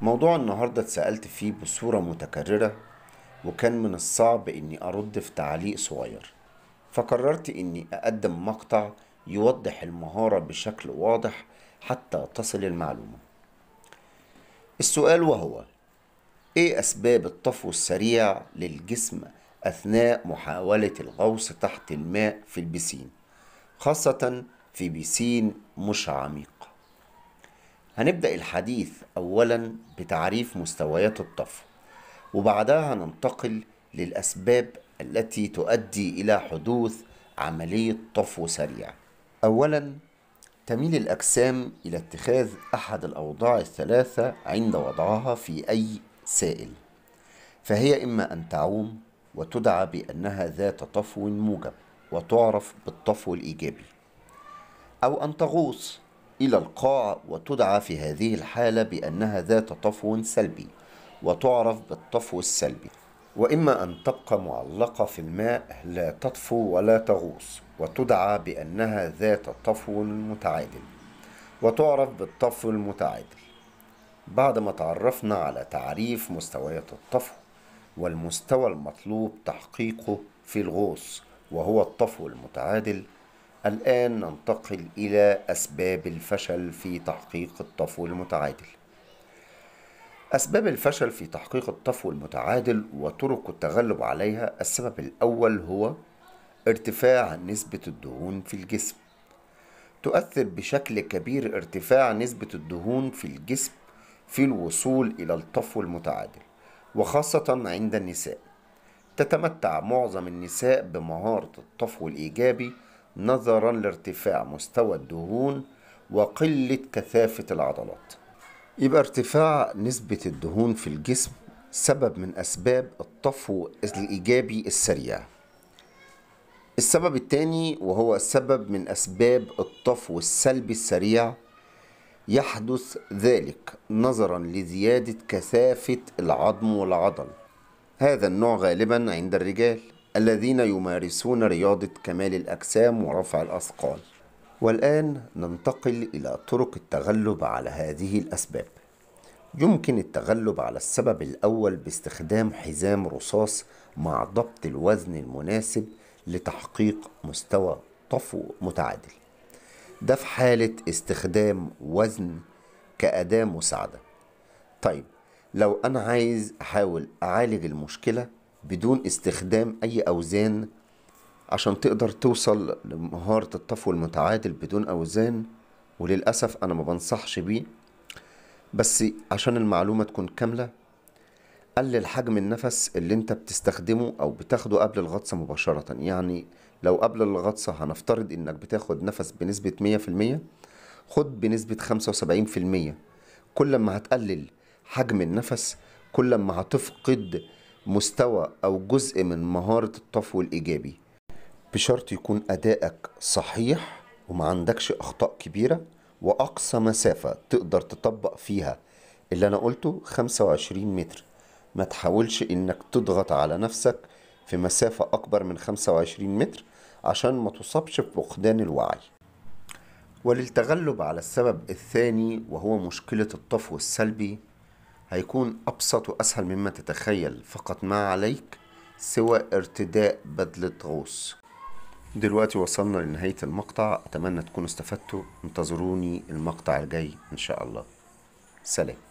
موضوع النهاردة اتسألت فيه بصورة متكررة وكان من الصعب اني ارد في تعليق صغير فقررت اني اقدم مقطع يوضح المهارة بشكل واضح حتى تصل المعلومة السؤال وهو ايه اسباب الطفو السريع للجسم اثناء محاولة الغوص تحت الماء في البسين خاصة في بسين مش عميق هنبدأ الحديث أولا بتعريف مستويات الطفو وبعدها هننتقل للأسباب التي تؤدي إلى حدوث عملية طفو سريع أولا تميل الأجسام إلى اتخاذ أحد الأوضاع الثلاثة عند وضعها في أي سائل فهي إما أن تعوم وتدعى بأنها ذات طفو موجب وتعرف بالطفو الإيجابي أو أن تغوص إلى القاع وتدعى في هذه الحالة بأنها ذات طفو سلبي وتعرف بالطفو السلبي وإما أن تبقى معلقة في الماء لا تطفو ولا تغوص وتدعى بأنها ذات طفو متعادل وتعرف بالطفو المتعادل بعد ما تعرفنا على تعريف مستويات الطفو والمستوى المطلوب تحقيقه في الغوص وهو الطفو المتعادل الآن ننتقل إلى أسباب الفشل في تحقيق الطفو المتعادل. أسباب الفشل في تحقيق الطفو المتعادل وطرق التغلب عليها السبب الأول هو ارتفاع نسبة الدهون في الجسم. تؤثر بشكل كبير ارتفاع نسبة الدهون في الجسم في الوصول إلى الطفو المتعادل وخاصة عند النساء. تتمتع معظم النساء بمهارة الطفو الإيجابي نظرا لارتفاع مستوى الدهون وقلة كثافة العضلات يبقى ارتفاع نسبة الدهون في الجسم سبب من أسباب الطفو الإيجابي السريع السبب الثاني وهو سبب من أسباب الطفو السلبي السريع يحدث ذلك نظرا لزيادة كثافة العظم والعضل هذا النوع غالبا عند الرجال الذين يمارسون رياضة كمال الأجسام ورفع الأثقال والآن ننتقل إلى طرق التغلب على هذه الأسباب يمكن التغلب على السبب الأول باستخدام حزام رصاص مع ضبط الوزن المناسب لتحقيق مستوى طفو متعادل ده في حالة استخدام وزن كأداة مساعدة طيب لو أنا عايز أحاول أعالج المشكلة بدون استخدام أي أوزان عشان تقدر توصل لمهارة الطفو المتعادل بدون أوزان وللأسف أنا ما بنصحش بيه بس عشان المعلومة تكون كاملة قلل حجم النفس اللي انت بتستخدمه او بتاخده قبل الغطسة مباشرة يعني لو قبل الغطسة هنفترض انك بتاخد نفس بنسبة 100% خد بنسبة 75% كل ما هتقلل حجم النفس كل ما هتفقد مستوى أو جزء من مهارة الطفو الإيجابي بشرط يكون أدائك صحيح وما عندكش أخطاء كبيرة وأقصى مسافة تقدر تطبق فيها اللي أنا قلته 25 متر ما تحاولش إنك تضغط على نفسك في مسافة أكبر من 25 متر عشان ما تصابش بفقدان الوعي وللتغلب على السبب الثاني وهو مشكلة الطفو السلبي هيكون أبسط وأسهل مما تتخيل فقط ما عليك سوى ارتداء بدلة غوص دلوقتي وصلنا لنهاية المقطع أتمنى تكونوا استفدتوا انتظروني المقطع الجاي إن شاء الله سلام